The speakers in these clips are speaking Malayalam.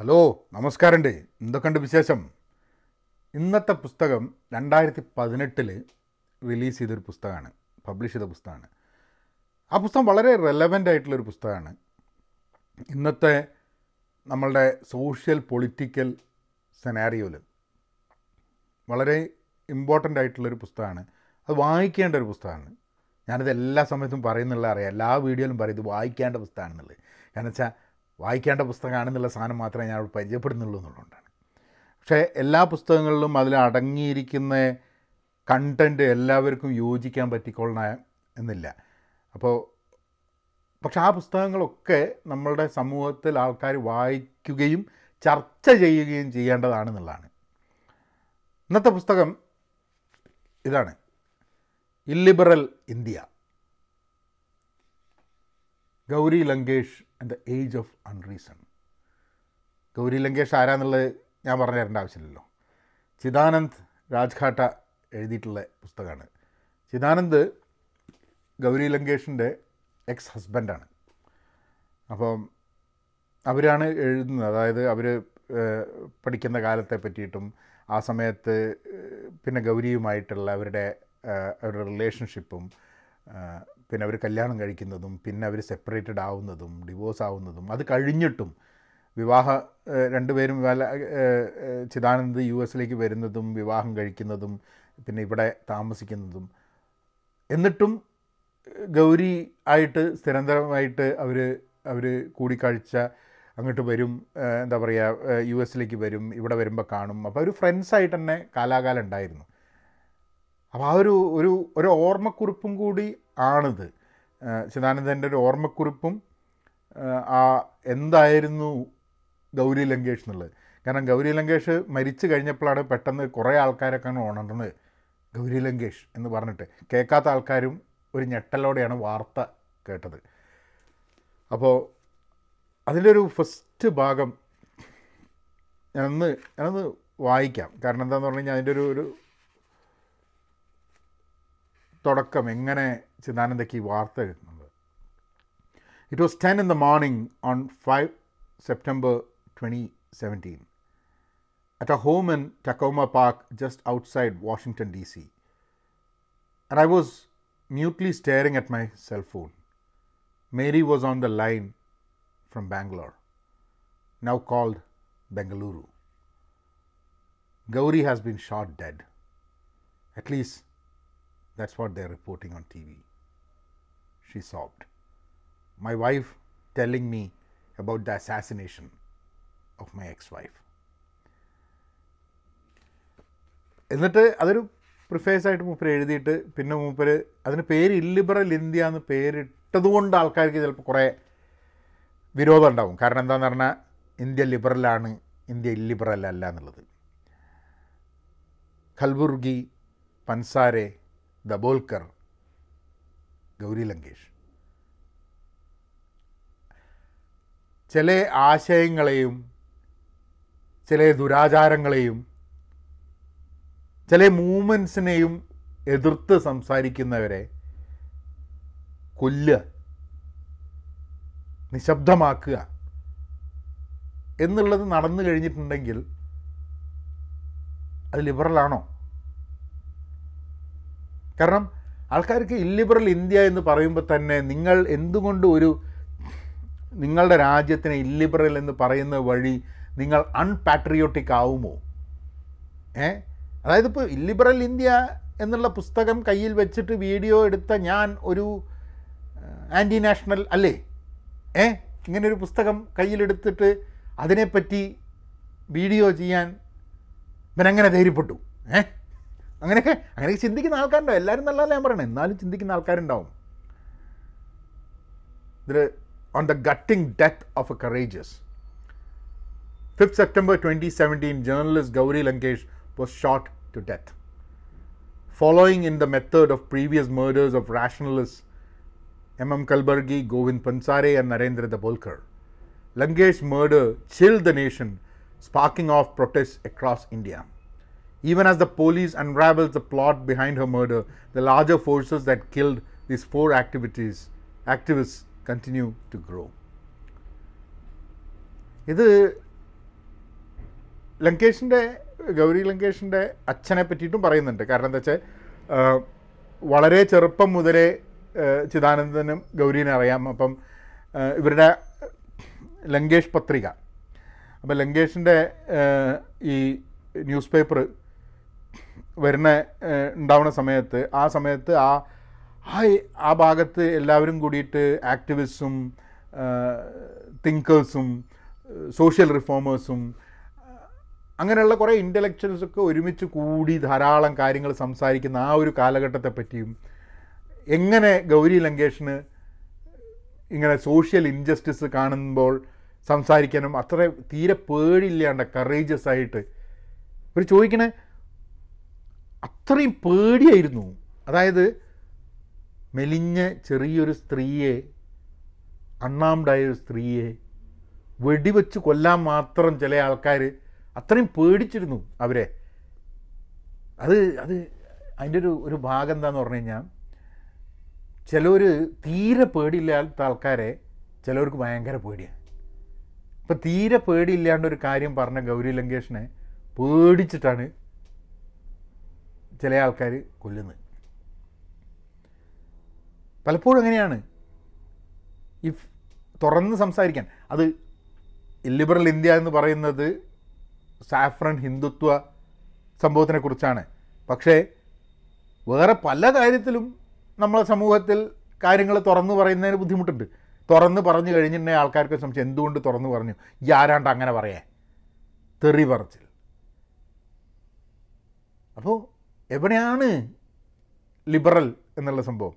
ഹലോ നമസ്കാരമുണ്ട് എന്തൊക്കെയുണ്ട് വിശേഷം ഇന്നത്തെ പുസ്തകം രണ്ടായിരത്തി പതിനെട്ടിൽ റിലീസ് ചെയ്തൊരു പുസ്തകമാണ് പബ്ലിഷ് ചെയ്ത പുസ്തകമാണ് ആ പുസ്തകം വളരെ റെലവൻ്റ് ആയിട്ടുള്ളൊരു പുസ്തകമാണ് ഇന്നത്തെ നമ്മളുടെ സോഷ്യൽ പൊളിറ്റിക്കൽ സെനാരിയോയിൽ വളരെ ഇമ്പോർട്ടൻ്റ് ആയിട്ടുള്ളൊരു പുസ്തകമാണ് അത് വായിക്കേണ്ട ഒരു പുസ്തകമാണ് ഞാനിത് എല്ലാ സമയത്തും പറയുന്നുള്ള അറിയാം എല്ലാ വീഡിയോയിലും പറയും ഇത് വായിക്കേണ്ട പുസ്തകമാണെന്നുള്ളത് കാരണം വെച്ചാൽ വായിക്കേണ്ട പുസ്തകമാണെന്നുള്ള സാധനം മാത്രമേ ഞാൻ അവിടെ പരിചയപ്പെടുന്നുള്ളൂ എന്നുള്ളതുകൊണ്ടാണ് പക്ഷേ എല്ലാ പുസ്തകങ്ങളിലും അതിൽ അടങ്ങിയിരിക്കുന്ന കണ്ടൻറ്റ് എല്ലാവർക്കും യോജിക്കാൻ പറ്റിക്കൊള്ളണ എന്നില്ല അപ്പോൾ പക്ഷെ ആ പുസ്തകങ്ങളൊക്കെ നമ്മളുടെ സമൂഹത്തിൽ ആൾക്കാർ വായിക്കുകയും ചർച്ച ചെയ്യുകയും ചെയ്യേണ്ടതാണെന്നുള്ളതാണ് ഇന്നത്തെ പുസ്തകം ഇതാണ് illiberal India Gauri Lankesh and the age of unreason Gauri Lankesh ആരാന്നുള്ളത് ഞാൻ പറഞ്ഞു തരേണ്ട ആവശ്യമില്ലല്ലോ ചിദാനന്ദ് രാജ്ഘാട്ട എഴുതിയിട്ടുള്ള പുസ്തകമാണ് ചിദാനന്ദ് ഗൗരി ലങ്കേഷിൻ്റെ എക്സ് ഹസ്ബൻഡാണ് അപ്പം അവരാണ് എഴുതുന്നത് അതായത് അവർ പഠിക്കുന്ന കാലത്തെ പറ്റിയിട്ടും ആ സമയത്ത് പിന്നെ ഗൗരിയുമായിട്ടുള്ള അവരുടെ അവരുടെ റിലേഷൻഷിപ്പും പിന്നെ അവർ കല്യാണം കഴിക്കുന്നതും പിന്നെ അവർ സെപ്പറേറ്റഡ് ആവുന്നതും ഡിവോഴ്സ് ആവുന്നതും അത് കഴിഞ്ഞിട്ടും വിവാഹ രണ്ടുപേരും ചിദാനന്ദ് യു എസിലേക്ക് വരുന്നതും വിവാഹം കഴിക്കുന്നതും പിന്നെ ഇവിടെ താമസിക്കുന്നതും എന്നിട്ടും ഗൗരി ആയിട്ട് സ്ഥിരന്തരമായിട്ട് അവർ അവർ കൂടിക്കാഴ്ച അങ്ങോട്ട് വരും എന്താ പറയുക യു എസിലേക്ക് വരും ഇവിടെ വരുമ്പോൾ കാണും അപ്പോൾ ഒരു ഫ്രണ്ട്സായിട്ട് തന്നെ കാലാകാലം ഉണ്ടായിരുന്നു അപ്പോൾ ആ ഒരു ഒരു ഒരു ഓർമ്മക്കുറിപ്പും കൂടി ആണിത് ചിദാനന്ദൻ്റെ ഒരു ഓർമ്മക്കുറിപ്പും ആ എന്തായിരുന്നു ഗൗരി ലങ്കേഷ് എന്നുള്ളത് കാരണം ഗൗരി ലങ്കേഷ് മരിച്ചു കഴിഞ്ഞപ്പോഴാണ് പെട്ടെന്ന് കുറേ ആൾക്കാരൊക്കെ ഉണർന്നത് ഗൗരി ലങ്കേഷ് എന്ന് പറഞ്ഞിട്ട് കേൾക്കാത്ത ആൾക്കാരും ഒരു ഞെട്ടലോടെയാണ് വാർത്ത കേട്ടത് അപ്പോൾ അതിൻ്റെ ഒരു ഫസ്റ്റ് ഭാഗം ഞാനൊന്ന് ഞാനൊന്ന് വായിക്കാം കാരണം എന്താണെന്ന് പറഞ്ഞു കഴിഞ്ഞാൽ അതിൻ്റെ ഒരു ഒരു It was ten in the morning on five September 2017 at a home in Tacoma Park just outside Washington, D.C. And I was mutely staring at my cell phone. Mary was on the line from Bangalore, now called Bengaluru. Gauri has been shot dead. At least That's what they're reporting on TV. She sobbed. My wife telling me about the assassination of my ex-wife. എന്നിട്ട് അതൊരു പ്രിഫേസായിട്ട് മൂപ്പർ എഴുതിയിട്ട് പിന്നെ മൂപ്പർ അതിന് പേര് ഇല്ലിബറൽ ഇന്ത്യ എന്ന് പേരിട്ടതുകൊണ്ട് ആൾക്കാർക്ക് ചിലപ്പോൾ കുറേ വിരോധം ഉണ്ടാവും കാരണം എന്താണെന്ന് പറഞ്ഞാൽ ഇന്ത്യ ലിബറലാണ് ഇന്ത്യ ഇല്ലിബറൽ അല്ല എന്നുള്ളത് കൽബുർഗി പൻസാരെ ദബോൽക്കർ ഗൗരി ലങ്കേഷ് ചില ആശയങ്ങളെയും ചില ദുരാചാരങ്ങളെയും ചില മൂവ്മെൻസിനെയും എതിർത്ത് സംസാരിക്കുന്നവരെ കൊല്ലുക നിശബ്ദമാക്കുക എന്നുള്ളത് നടന്നു കഴിഞ്ഞിട്ടുണ്ടെങ്കിൽ അത് ലിബറലാണോ കാരണം ആൾക്കാർക്ക് ഇല്ലിബറൽ ഇന്ത്യ എന്ന് പറയുമ്പോൾ തന്നെ നിങ്ങൾ എന്തുകൊണ്ട് ഒരു നിങ്ങളുടെ രാജ്യത്തിനെ ഇല്ലിബറൽ എന്ന് പറയുന്ന വഴി നിങ്ങൾ അൺപാട്രിയോട്ടിക് ആവുമോ ഏ അതായത് ഇപ്പോൾ ഇല്ലിബറൽ ഇന്ത്യ എന്നുള്ള പുസ്തകം കയ്യിൽ വെച്ചിട്ട് വീഡിയോ എടുത്ത ഞാൻ ഒരു ആൻറ്റി നാഷണൽ അല്ലേ ഏ ഇങ്ങനൊരു പുസ്തകം കയ്യിലെടുത്തിട്ട് അതിനെപ്പറ്റി വീഡിയോ ചെയ്യാൻ ഇവനെങ്ങനെ ധൈര്യപ്പെട്ടു ഏഹ് അങ്ങനെയൊക്കെ അങ്ങനെയൊക്കെ ചിന്തിക്കുന്ന ആൾക്കാരുണ്ടാവും എല്ലാവരും നല്ലതല്ല ഞാൻ പറയണേ എന്നാലും ചിന്തിക്കുന്ന ആൾക്കാരുണ്ടാവും ഇതിൽ on the gutting death of a courageous fifth September twenty seventeen journalist Gauri Lankesh was shot to death following in the method of previous murders of rationalist M M Kalburgi Govind Pansare and Narendra Dabholkar Lankesh murder chill the nation sparking off protest across India Even as the police unravels the plot behind her murder, the larger forces that killed these four activities activists continue to grow. ഇത് ലങ്കേഷിൻ്റെ ഗൗരി ലങ്കേഷിൻ്റെ അച്ഛനെ പറ്റിയിട്ടും പറയുന്നുണ്ട് കാരണം എന്താ വളരെ ചെറുപ്പം മുതലേ ചിദാനന്ദനും ഗൗരീനെ അറിയാം അപ്പം ഇവരുടെ ലങ്കേഷ് പത്രിക അപ്പം ലങ്കേഷിൻ്റെ ഈ ന്യൂസ് വരുന്ന ഉണ്ടാവുന്ന സമയത്ത് ആ സമയത്ത് ആ ആ ആ ഭാഗത്ത് എല്ലാവരും കൂടിയിട്ട് ആക്ടിവിസ്റ്റും തിങ്കേഴ്സും സോഷ്യൽ റിഫോമേഴ്സും അങ്ങനെയുള്ള കുറേ ഇൻ്റലക്ച്വൽസൊക്കെ ഒരുമിച്ച് കൂടി ധാരാളം കാര്യങ്ങൾ സംസാരിക്കുന്ന ആ ഒരു കാലഘട്ടത്തെ പറ്റിയും എങ്ങനെ ഗൗരി ലങ്കേഷിന് ഇങ്ങനെ സോഷ്യൽ ഇൻജസ്റ്റിസ് കാണുമ്പോൾ സംസാരിക്കാനും അത്ര തീരെ പേടില്ലാണ്ട് കറേജസ് ആയിട്ട് ഒരു ചോദിക്കണേ അത്രയും പേടിയായിരുന്നു അതായത് മെലിഞ്ഞ ചെറിയൊരു സ്ത്രീയെ അണ്ണാമഡായ ഒരു സ്ത്രീയെ വെടിവെച്ച് കൊല്ലാൻ മാത്രം ചില ആൾക്കാർ അത്രയും പേടിച്ചിരുന്നു അവരെ അത് അത് അതിൻ്റെ ഒരു ഒരു ഭാഗം എന്താന്ന് പറഞ്ഞു കഴിഞ്ഞാൽ ചിലർ തീരെ പേടിയില്ലാത്ത ആൾക്കാരെ ചിലവർക്ക് ഭയങ്കര പേടിയാണ് ഇപ്പം തീരെ പേടിയില്ലാണ്ട് ഒരു കാര്യം പറഞ്ഞ ഗൗരി ലങ്കേഷിനെ പേടിച്ചിട്ടാണ് ചില ആൾക്കാർ കൊല്ലുന്നത് പലപ്പോഴും എങ്ങനെയാണ് ഈ തുറന്ന് സംസാരിക്കാൻ അത് ലിബറൽ ഇന്ത്യ എന്ന് പറയുന്നത് സാഫ്രൺ ഹിന്ദുത്വ കുറിച്ചാണ് പക്ഷേ വേറെ പല കാര്യത്തിലും നമ്മളെ സമൂഹത്തിൽ കാര്യങ്ങൾ തുറന്നു പറയുന്നതിന് ബുദ്ധിമുട്ടുണ്ട് തുറന്ന് പറഞ്ഞു കഴിഞ്ഞിട്ടുണ്ടെങ്കിൽ ആൾക്കാർക്ക് സംശയം എന്തുകൊണ്ട് തുറന്നു പറഞ്ഞു ഈ ആരാണ്ട് അങ്ങനെ പറയേ തെറി പറച്ചിൽ അപ്പോൾ എവിടെയാണ് ലിബറൽ എന്നുള്ള സംഭവം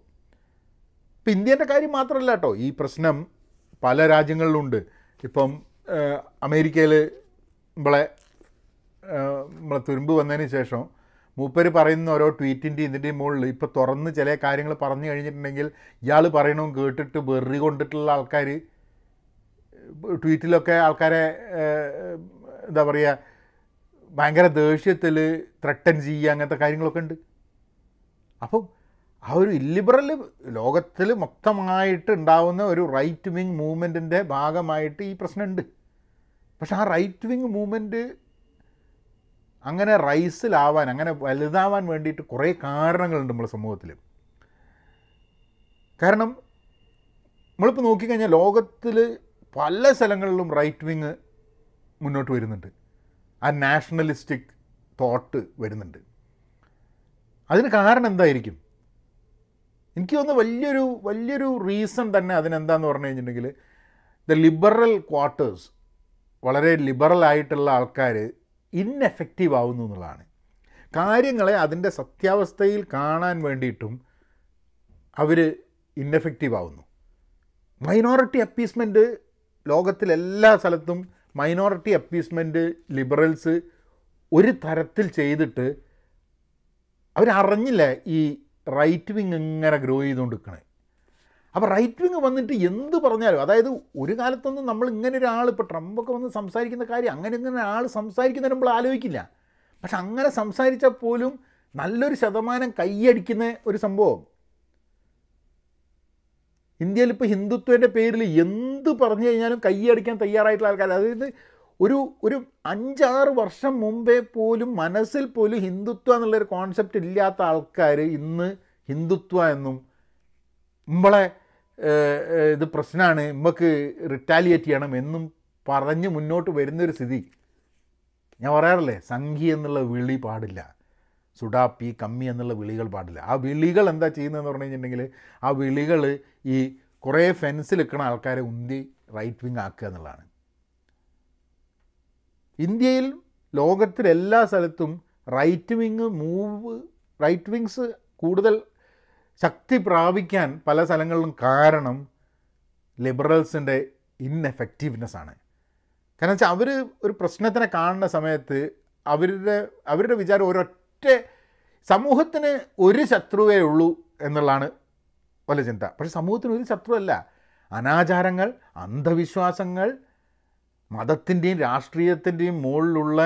ഇപ്പം ഇന്ത്യൻ്റെ കാര്യം മാത്രമല്ല കേട്ടോ ഈ പ്രശ്നം പല രാജ്യങ്ങളിലുണ്ട് ഇപ്പം അമേരിക്കയിൽ നമ്മളെ നമ്മളെ തുരുമ്പ് വന്നതിന് ശേഷം മൂപ്പര് പറയുന്ന ഓരോ ട്വീറ്റിൻ്റെയും ഇതിൻ്റെയും മുകളിൽ ഇപ്പോൾ തുറന്ന് ചില കാര്യങ്ങൾ പറഞ്ഞു കഴിഞ്ഞിട്ടുണ്ടെങ്കിൽ ഇയാൾ പറയണമെന്ന് കേട്ടിട്ട് വെറി കൊണ്ടിട്ടുള്ള ആൾക്കാർ ട്വീറ്റിലൊക്കെ ആൾക്കാരെ എന്താ പറയുക ഭയങ്കര ദേഷ്യത്തിൽ ത്രട്ടൻ ചെയ്യുക അങ്ങനത്തെ കാര്യങ്ങളൊക്കെ ഉണ്ട് അപ്പം ആ ഒരു ഇല്ലിബറൽ ലോകത്തിൽ മൊത്തമായിട്ട് ഉണ്ടാവുന്ന ഒരു റൈറ്റ് വിങ് മൂവ്മെൻറ്റിൻ്റെ ഭാഗമായിട്ട് ഈ പ്രശ്നമുണ്ട് പക്ഷെ ആ റൈറ്റ് വിങ് മൂവ്മെൻറ്റ് അങ്ങനെ റൈസിലാവാൻ അങ്ങനെ വലുതാവാൻ വേണ്ടിയിട്ട് കുറേ കാരണങ്ങളുണ്ട് നമ്മുടെ സമൂഹത്തിൽ കാരണം നമ്മളിപ്പോൾ നോക്കിക്കഴിഞ്ഞാൽ ലോകത്തിൽ പല സ്ഥലങ്ങളിലും റൈറ്റ് വിങ് മുന്നോട്ട് വരുന്നുണ്ട് ആ നാഷണലിസ്റ്റിക് തോട്ട് വരുന്നുണ്ട് അതിന് കാരണം എന്തായിരിക്കും എനിക്ക് തോന്നുന്ന വലിയൊരു വലിയൊരു റീസൺ തന്നെ അതിനെന്താന്ന് പറഞ്ഞു കഴിഞ്ഞിട്ടുണ്ടെങ്കിൽ ദ ലിബറൽ ക്വാർട്ടേഴ്സ് വളരെ ലിബറൽ ആയിട്ടുള്ള ആൾക്കാർ ഇൻഎഫക്റ്റീവ് ആവുന്നു എന്നുള്ളതാണ് കാര്യങ്ങളെ അതിൻ്റെ സത്യാവസ്ഥയിൽ കാണാൻ വേണ്ടിയിട്ടും അവർ ഇൻഎഫക്റ്റീവ് ആവുന്നു മൈനോറിറ്റി അപ്പീസ്മെൻറ്റ് ലോകത്തിലെല്ലാ സ്ഥലത്തും മൈനോറിറ്റി അപ്പീസ്മെൻ്റ് ലിബറൽസ് ഒരു തരത്തിൽ ചെയ്തിട്ട് അവരറിഞ്ഞില്ല ഈ റൈറ്റ് വിങ് ഇങ്ങനെ ഗ്രോ ചെയ്തുകൊണ്ട് നിൽക്കണേ അപ്പോൾ റൈറ്റ് വിങ് വന്നിട്ട് എന്ത് പറഞ്ഞാലും അതായത് ഒരു കാലത്തൊന്നും നമ്മൾ ഇങ്ങനെ ഒരാൾ ഇപ്പോൾ ട്രംപൊക്കെ വന്ന് സംസാരിക്കുന്ന കാര്യം അങ്ങനെ ഇങ്ങനെ ആൾ സംസാരിക്കുന്നതിന് നമ്മൾ ആലോചിക്കില്ല പക്ഷെ അങ്ങനെ സംസാരിച്ചാൽ പോലും നല്ലൊരു ശതമാനം കൈയടിക്കുന്ന ഒരു സംഭവം ഇന്ത്യയിൽ ഇപ്പോൾ ഹിന്ദുത്വൻ്റെ പേരിൽ എന്ത് പറഞ്ഞു കഴിഞ്ഞാലും കൈയടിക്കാൻ തയ്യാറായിട്ടുള്ള ആൾക്കാർ അതായത് ഒരു ഒരു അഞ്ചാറ് വർഷം മുമ്പേ പോലും മനസ്സിൽ പോലും ഹിന്ദുത്വം എന്നുള്ളൊരു കോൺസെപ്റ്റ് ഇല്ലാത്ത ആൾക്കാർ ഇന്ന് ഹിന്ദുത്വ എന്നും നമ്മളെ ഇത് പ്രശ്നമാണ് നമുക്ക് റിറ്റാലിയേറ്റ് ചെയ്യണം എന്നും പറഞ്ഞ് മുന്നോട്ട് വരുന്നൊരു സ്ഥിതി ഞാൻ പറയാറില്ലേ സംഘി എന്നുള്ള വിളി പാടില്ല സുഡാപ്പി കമ്മി എന്നുള്ള വിളികൾ പാടില്ല ആ വിളികൾ എന്താ ചെയ്യുന്നതെന്ന് പറഞ്ഞു കഴിഞ്ഞിട്ടുണ്ടെങ്കിൽ ആ വിളികൾ ഈ കുറേ ഫെൻസിൽ നിൽക്കുന്ന ആൾക്കാരെ ഉന്തി റൈറ്റ് വിങ് ആക്കുക എന്നുള്ളതാണ് ഇന്ത്യയിൽ ലോകത്തിലെല്ലാ എല്ലാ സ്ഥലത്തും right wing move right wings കൂടുതൽ ശക്തി പ്രാപിക്കാൻ പല സ്ഥലങ്ങളിലും കാരണം ലിബറൽസിൻ്റെ ഇൻഎഫക്റ്റീവ്നെസ് ആണ് കാരണം വെച്ചാൽ അവർ ഒരു പ്രശ്നത്തിനെ കാണുന്ന സമയത്ത് അവരുടെ അവരുടെ വിചാരം ഒരൊറ്റ സമൂഹത്തിന് ഒരു ശത്രുവേ ഉള്ളൂ എന്നുള്ളതാണ് വല്ല ചിന്ത പക്ഷെ സമൂഹത്തിന് ഒരു ശത്രുവല്ല അനാചാരങ്ങൾ അന്ധവിശ്വാസങ്ങൾ മതത്തിൻ്റെയും രാഷ്ട്രീയത്തിൻ്റെയും മുകളിലുള്ള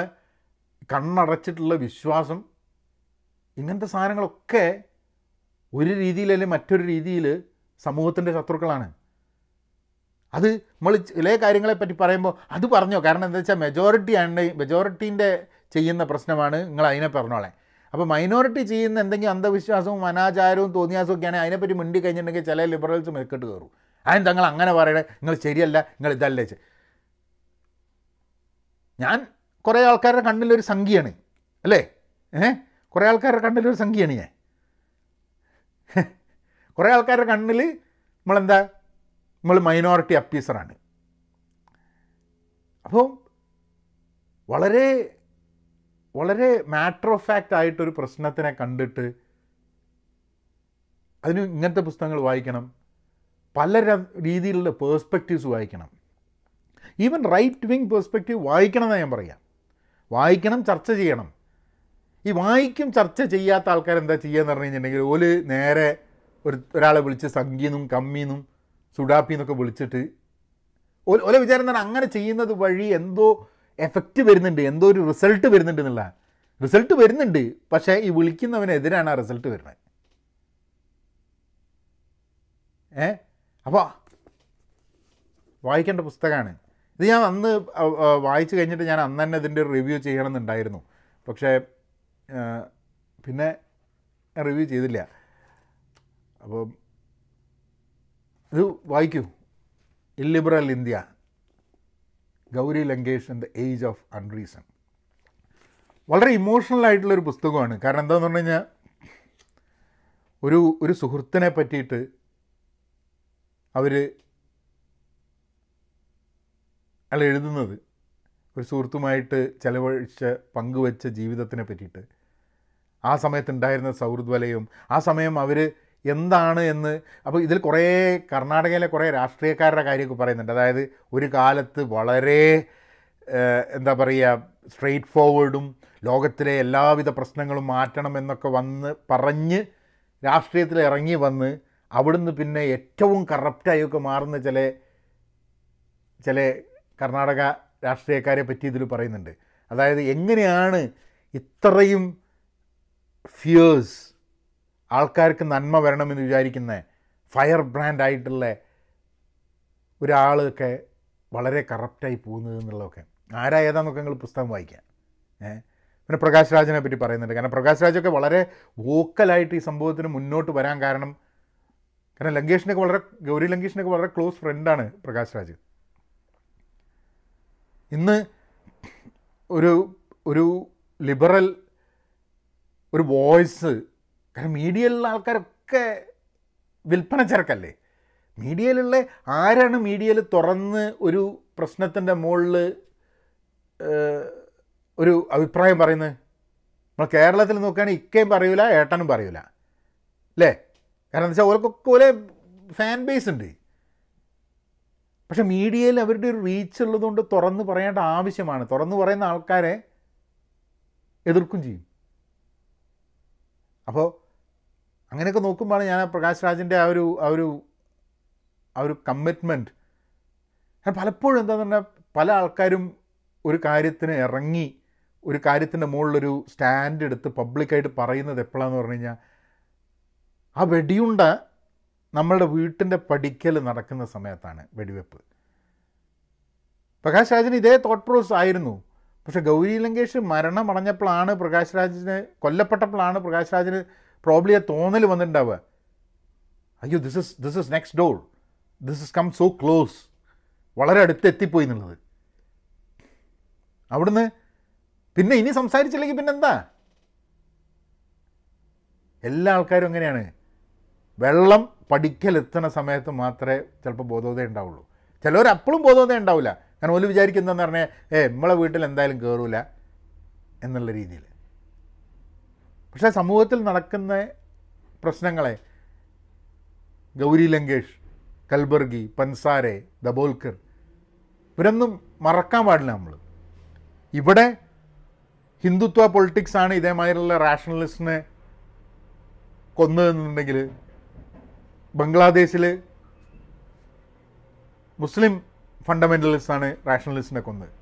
കണ്ണടച്ചിട്ടുള്ള വിശ്വാസം ഇങ്ങനത്തെ സാധനങ്ങളൊക്കെ ഒരു രീതിയിൽ അല്ലെങ്കിൽ മറ്റൊരു രീതിയിൽ സമൂഹത്തിൻ്റെ ശത്രുക്കളാണ് അത് നമ്മൾ ചില കാര്യങ്ങളെപ്പറ്റി പറയുമ്പോൾ അത് പറഞ്ഞോ കാരണം എന്താ വെച്ചാൽ മെജോറിറ്റി ആണ് മെജോറിറ്റീൻ്റെ ചെയ്യുന്ന പ്രശ്നമാണ് നിങ്ങൾ അതിനെ പറഞ്ഞോളേ അപ്പോൾ മൈനോറിറ്റി ചെയ്യുന്ന എന്തെങ്കിലും അന്ധവിശ്വാസവും അനാചാരവും തോന്നിയാസവും ഒക്കെ ആണെങ്കിൽ അതിനെപ്പറ്റി മിണ്ടി കഴിഞ്ഞിട്ടുണ്ടെങ്കിൽ ചില ലിബറൽസ് മെക്കിട്ട് കയറും അതിന് തങ്ങൾ അങ്ങനെ പറയണേ നിങ്ങൾ ശരിയല്ല നിങ്ങൾ ഇതല്ലേ ഞാൻ കുറേ ആൾക്കാരുടെ കണ്ണിലൊരു സംഖ്യയാണ് അല്ലേ ഏഹ് കുറേ ആൾക്കാരുടെ കണ്ണിലൊരു സംഖ്യയാണ് ഞാൻ കുറേ ആൾക്കാരുടെ കണ്ണിൽ നമ്മളെന്താ നമ്മൾ മൈനോറിറ്റി അപ്പീസറാണ് അപ്പോൾ വളരെ വളരെ മാറ്റർ ഓഫ് ഫാക്റ്റ് ആയിട്ടൊരു പ്രശ്നത്തിനെ കണ്ടിട്ട് അതിന് ഇങ്ങനത്തെ പുസ്തകങ്ങൾ വായിക്കണം പല രീതിയിലുള്ള പേഴ്സ്പെക്റ്റീവ്സ് വായിക്കണം ഈവൻ റൈറ്റ് വിങ് പേഴ്സ്പെക്റ്റീവ് വായിക്കണം എന്നാണ് ഞാൻ പറയാം വായിക്കണം ചർച്ച ചെയ്യണം ഈ വായിക്കും ചർച്ച ചെയ്യാത്ത ആൾക്കാർ എന്താ ചെയ്യുകയെന്ന് പറഞ്ഞു കഴിഞ്ഞിട്ടുണ്ടെങ്കിൽ ഓല് നേരെ ഒരു ഒരാളെ വിളിച്ച് സംഗീന്നും കമ്മീന്നും സുഡാപ്പിന്നൊക്കെ വിളിച്ചിട്ട് ഓല വിചാരം തന്നെ അങ്ങനെ ചെയ്യുന്നത് വഴി എന്തോ എഫക്റ്റ് വരുന്നുണ്ട് എന്തോ ഒരു റിസൾട്ട് വരുന്നുണ്ട് എന്നുള്ള റിസൾട്ട് വരുന്നുണ്ട് പക്ഷേ ഈ വിളിക്കുന്നവനെതിരാണ് ആ റിസൾട്ട് വരുന്നത് ഏ അപ്പോൾ വായിക്കേണ്ട പുസ്തകമാണ് ഇത് ഞാൻ അന്ന് വായിച്ചു കഴിഞ്ഞിട്ട് ഞാൻ അന്ന് തന്നെ ഇതിൻ്റെ റിവ്യൂ ചെയ്യണമെന്നുണ്ടായിരുന്നു പക്ഷേ പിന്നെ റിവ്യൂ ചെയ്തില്ല അപ്പോൾ ഇത് വായിക്കൂ illiberal India Gauri Lankesh in the age of unreason വളരെ ഇമോഷണൽ ആയിട്ടുള്ളൊരു പുസ്തകമാണ് കാരണം എന്താണെന്ന് പറഞ്ഞു കഴിഞ്ഞാൽ ഒരു ഒരു സുഹൃത്തിനെ പറ്റിയിട്ട് അവർ അയാൾ എഴുതുന്നത് ഒരു സുഹൃത്തുമായിട്ട് ചിലവഴിച്ച പങ്കുവച്ച ജീവിതത്തിനെ പറ്റിയിട്ട് ആ സമയത്തുണ്ടായിരുന്ന സൗഹൃദ്വലയും ആ സമയം അവർ എന്താണ് എന്ന് അപ്പോൾ ഇതിൽ കുറേ കർണാടകയിലെ കുറേ രാഷ്ട്രീയക്കാരുടെ കാര്യമൊക്കെ പറയുന്നുണ്ട് അതായത് ഒരു കാലത്ത് വളരെ എന്താ പറയുക സ്ട്രെയിറ്റ് ഫോർവേഡും ലോകത്തിലെ എല്ലാവിധ പ്രശ്നങ്ങളും മാറ്റണം എന്നൊക്കെ വന്ന് പറഞ്ഞ് രാഷ്ട്രീയത്തിൽ ഇറങ്ങി വന്ന് അവിടുന്ന് പിന്നെ ഏറ്റവും കറപ്റ്റായൊക്കെ മാറുന്ന ചില ചില കർണാടക രാഷ്ട്രീയക്കാരെ പറ്റി ഇതിൽ പറയുന്നുണ്ട് അതായത് എങ്ങനെയാണ് ഇത്രയും ഫിയേഴ്സ് ആൾക്കാർക്ക് നന്മ വരണമെന്ന് വിചാരിക്കുന്ന ഫയർ ബ്രാൻഡ് ആയിട്ടുള്ള ഒരാളൊക്കെ വളരെ കറപ്റ്റായി പോകുന്നത് എന്നുള്ളതൊക്കെ ആരായതാന്നൊക്കെ നിങ്ങൾ പുസ്തകം വായിക്കാം ഏഹ് പിന്നെ പ്രകാശ് രാജിനെ പറ്റി പറയുന്നുണ്ട് കാരണം പ്രകാശ് രാജൊക്കെ വളരെ വോക്കലായിട്ട് ഈ സംഭവത്തിന് മുന്നോട്ട് വരാൻ കാരണം കാരണം ലങ്കേഷിനൊക്കെ വളരെ ഗൗരി ലങ്കേഷിനൊക്കെ വളരെ ക്ലോസ് ഫ്രണ്ടാണ് പ്രകാശ് രാജ് ഇന്ന് ഒരു ഒരു ലിബറൽ ഒരു വോയിസ് കാരണം മീഡിയയിലുള്ള ആൾക്കാരൊക്കെ വിൽപ്പന ചരക്കല്ലേ മീഡിയയിലുള്ള ആരാണ് മീഡിയയിൽ തുറന്ന് ഒരു പ്രശ്നത്തിൻ്റെ മുകളിൽ ഒരു അഭിപ്രായം പറയുന്നത് നമ്മൾ കേരളത്തിൽ നോക്കുകയാണെങ്കിൽ ഇക്കയും പറയൂല ഏട്ടനും പറയൂല അല്ലേ കാരണം എന്താ വെച്ചാൽ ഓർക്കൊക്കെ പോലെ ഫാൻ ബേസ് ഉണ്ട് പക്ഷെ മീഡിയയിൽ അവരുടെ ഒരു റീച്ച് ഉള്ളതുകൊണ്ട് തുറന്ന് പറയേണ്ട ആവശ്യമാണ് തുറന്ന് പറയുന്ന ആൾക്കാരെ എതിർക്കും ചെയ്യും അപ്പോൾ അങ്ങനെയൊക്കെ നോക്കുമ്പോഴാണ് ഞാൻ ആ പ്രകാശ് രാജിൻ്റെ ആ ഒരു ആ ഒരു ആ ഒരു കമ്മിറ്റ്മെൻറ്റ് പലപ്പോഴും എന്താന്ന് പറഞ്ഞാൽ പല ആൾക്കാരും ഒരു കാര്യത്തിന് ഇറങ്ങി ഒരു കാര്യത്തിൻ്റെ മുകളിലൊരു സ്റ്റാൻഡ് എടുത്ത് പബ്ലിക്കായിട്ട് പറയുന്നത് എപ്പോഴാന്ന് പറഞ്ഞു കഴിഞ്ഞാൽ ആ വെടിയുണ്ട നമ്മളുടെ വീട്ടിൻ്റെ പടിക്കൽ നടക്കുന്ന സമയത്താണ് വെടിവെപ്പ് പ്രകാശ് രാജിന് ഇതേ തോട്ട് പ്രോസ് ആയിരുന്നു പക്ഷേ ഗൗരി ലങ്കേഷ് മരണമടഞ്ഞപ്പോഴാണ് പ്രകാശ് രാജിനെ കൊല്ലപ്പെട്ടപ്പോഴാണ് പ്രകാശ് രാജിന് പ്രോബ്ലി ആ തോന്നൽ വന്നിട്ടുണ്ടാവുക അയ്യോ this is this is next door this is come so close വളരെ അടുത്ത് എത്തിപ്പോയി എന്നുള്ളത് അവിടുന്ന് പിന്നെ ഇനി സംസാരിച്ചില്ലെങ്കിൽ പിന്നെന്താ എല്ലാ ആൾക്കാരും അങ്ങനെയാണ് വെള്ളം പഠിക്കലെത്തുന്ന സമയത്ത് മാത്രമേ ചിലപ്പോൾ ബോധോദയം ഉണ്ടാവുള്ളൂ ചിലവർ അപ്പോഴും ബോധോദയം ഉണ്ടാവില്ല കാരണം ഓല് വിചാരിക്കുന്നതെന്ന് പറഞ്ഞാൽ ഏ നമ്മളെ വീട്ടിൽ എന്തായാലും കയറൂല എന്നുള്ള രീതിയിൽ പക്ഷേ സമൂഹത്തിൽ നടക്കുന്ന പ്രശ്നങ്ങളെ ഗൗരി ലങ്കേഷ് കൽബർഗി പൻസാരെ ദബോൽക്കർ ഇവരൊന്നും മറക്കാൻ പാടില്ല നമ്മൾ ഇവിടെ ഹിന്ദുത്വ പൊളിറ്റിക്സാണ് ആണ് ഇതേമാതിരിയുള്ള റാഷണലിസ്റ്റിനെ കൊന്നതെന്നുണ്ടെങ്കിൽ ബംഗ്ലാദേശിൽ മുസ്ലിം ഫണ്ടമെൻ്റലിസ്റ്റാണ് റാഷണലിസ്റ്റിനെ കൊന്നത്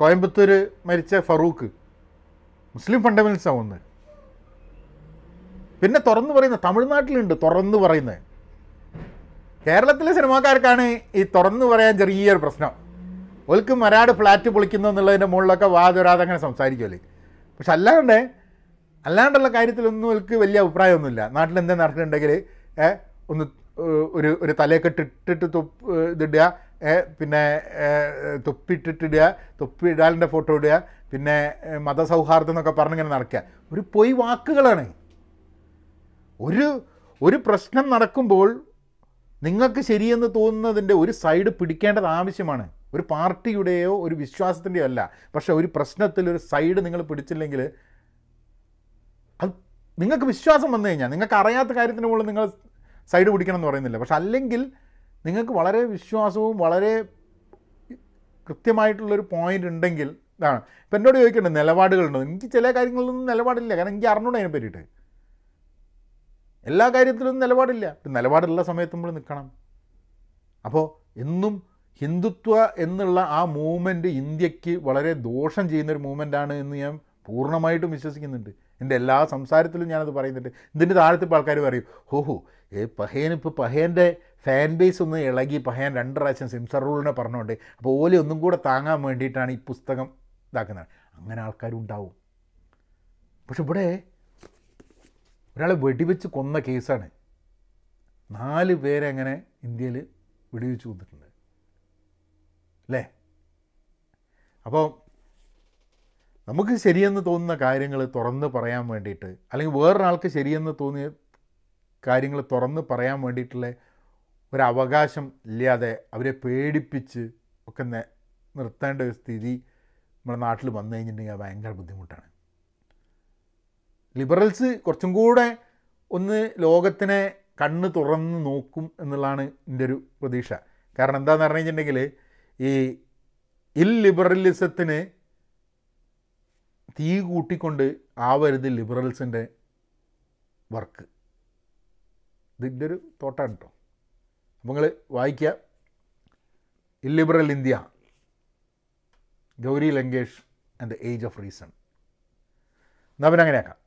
കോയമ്പത്തൂർ മരിച്ച ഫറൂഖ് മുസ്ലിം ഫണ്ടമെൻറ്റ്സ് ഒന്ന് പിന്നെ തുറന്ന് പറയുന്ന തമിഴ്നാട്ടിലുണ്ട് തുറന്ന് പറയുന്നത് കേരളത്തിലെ സിനിമാക്കാർക്കാണ് ഈ തുറന്നു പറയാൻ ചെറിയൊരു പ്രശ്നം ഒൽക്ക് മരാട് ഫ്ലാറ്റ് പൊളിക്കുന്നു എന്നുള്ളതിൻ്റെ മുകളിലൊക്കെ വാതൊരാതെ അങ്ങനെ സംസാരിക്കുമല്ലേ പക്ഷെ അല്ലാണ്ട് അല്ലാണ്ടുള്ള കാര്യത്തിലൊന്നും ഒൽക്ക് വലിയ അഭിപ്രായമൊന്നുമില്ല നാട്ടിൽ എന്താ നടക്കുന്നുണ്ടെങ്കിൽ ഒന്ന് ഒരു ഒരു തലയൊക്കെ ഇട്ടിട്ട് തൊപ്പ് ഇതിടുക പിന്നെ തൊപ്പിട്ടിട്ടിടുക തൊപ്പി ഇടാലിൻ്റെ ഫോട്ടോ ഇടുക പിന്നെ മതസൗഹാർദ്ദം എന്നൊക്കെ പറഞ്ഞിങ്ങനെ നടക്കുക ഒരു പൊയ് വാക്കുകളാണ് ഒരു ഒരു പ്രശ്നം നടക്കുമ്പോൾ നിങ്ങൾക്ക് ശരിയെന്ന് തോന്നുന്നതിൻ്റെ ഒരു സൈഡ് പിടിക്കേണ്ടത് ആവശ്യമാണ് ഒരു പാർട്ടിയുടെയോ ഒരു വിശ്വാസത്തിൻ്റെയോ അല്ല പക്ഷേ ഒരു പ്രശ്നത്തിൽ ഒരു സൈഡ് നിങ്ങൾ പിടിച്ചില്ലെങ്കിൽ അത് നിങ്ങൾക്ക് വിശ്വാസം വന്നു കഴിഞ്ഞാൽ നിങ്ങൾക്ക് അറിയാത്ത കാര്യത്തിന് പോലും നിങ്ങൾ സൈഡ് പിടിക്കണം എന്ന് പറയുന്നില്ല പക്ഷെ അല്ലെങ്കിൽ നിങ്ങൾക്ക് വളരെ വിശ്വാസവും വളരെ കൃത്യമായിട്ടുള്ളൊരു പോയിൻ്റ് ഉണ്ടെങ്കിൽ ഇതാണ് ഇപ്പം എന്നോട് ചോദിക്കേണ്ടത് നിലപാടുകളുണ്ടോ എനിക്ക് ചില കാര്യങ്ങളിലൊന്നും നിലപാടില്ല കാരണം എനിക്ക് അറിഞ്ഞൂടെ അതിനെ പറ്റിയിട്ട് എല്ലാ കാര്യത്തിലൊന്നും നിലപാടില്ല നിലപാടുള്ള സമയത്ത് നമ്മൾ നിൽക്കണം അപ്പോൾ എന്നും ഹിന്ദുത്വ എന്നുള്ള ആ മൂവ്മെൻറ്റ് ഇന്ത്യക്ക് വളരെ ദോഷം ചെയ്യുന്നൊരു ആണ് എന്ന് ഞാൻ പൂർണ്ണമായിട്ടും വിശ്വസിക്കുന്നുണ്ട് എൻ്റെ എല്ലാ സംസാരത്തിലും ഞാനത് പറയുന്നുണ്ട് ഇതിൻ്റെ താഴത്തിപ്പോൾ ആൾക്കാർ പറയും ഹോഹോ ഏ പഹേനിപ്പോൾ പഹേൻ്റെ ഫാൻ ബേസ് ഒന്ന് ഇളകി പഹയാൻ രണ്ട് പ്രാവശ്യം സിംസർ റൂളിനെ പറഞ്ഞുകൊണ്ട് അപ്പോൾ ഓലി ഒന്നും കൂടെ താങ്ങാൻ വേണ്ടിയിട്ടാണ് ഈ പുസ്തകം ഇതാക്കുന്നത് അങ്ങനെ ആൾക്കാരുണ്ടാവും പക്ഷെ ഇവിടെ ഒരാളെ വെടിവെച്ച് കൊന്ന കേസാണ് നാല് പേരെ അങ്ങനെ ഇന്ത്യയിൽ വെടിവെച്ച് കൊന്നിട്ടുണ്ട് അല്ലേ അപ്പോൾ നമുക്ക് ശരിയെന്ന് തോന്നുന്ന കാര്യങ്ങൾ തുറന്ന് പറയാൻ വേണ്ടിയിട്ട് അല്ലെങ്കിൽ വേറൊരാൾക്ക് ശരിയെന്ന് തോന്നിയ കാര്യങ്ങൾ തുറന്ന് പറയാൻ വേണ്ടിയിട്ടുള്ള ഒരവകാശം ഇല്ലാതെ അവരെ പേടിപ്പിച്ച് ഒക്കെ നിർത്തേണ്ട ഒരു സ്ഥിതി നമ്മുടെ നാട്ടിൽ വന്നു കഴിഞ്ഞിട്ടുണ്ടെങ്കിൽ ഭയങ്കര ബുദ്ധിമുട്ടാണ് ലിബറൽസ് കുറച്ചും കൂടെ ഒന്ന് ലോകത്തിനെ കണ്ണ് തുറന്ന് നോക്കും എന്നുള്ളതാണ് എൻ്റെ ഒരു പ്രതീക്ഷ കാരണം എന്താണെന്ന് പറഞ്ഞു കഴിഞ്ഞിട്ടുണ്ടെങ്കിൽ ഈ ലിബറലിസത്തിന് തീ കൂട്ടിക്കൊണ്ട് ആവരുത് ലിബറൽസിൻ്റെ വർക്ക് ഇതിൻ്റെ ഒരു തോട്ടാണ് കേട്ടോ നിങ്ങൾ വായിക്കുക illiberal India Gauri Lankesh and the age of reason എന്നാൽ പിന്നെ അങ്ങനെയാക്കാം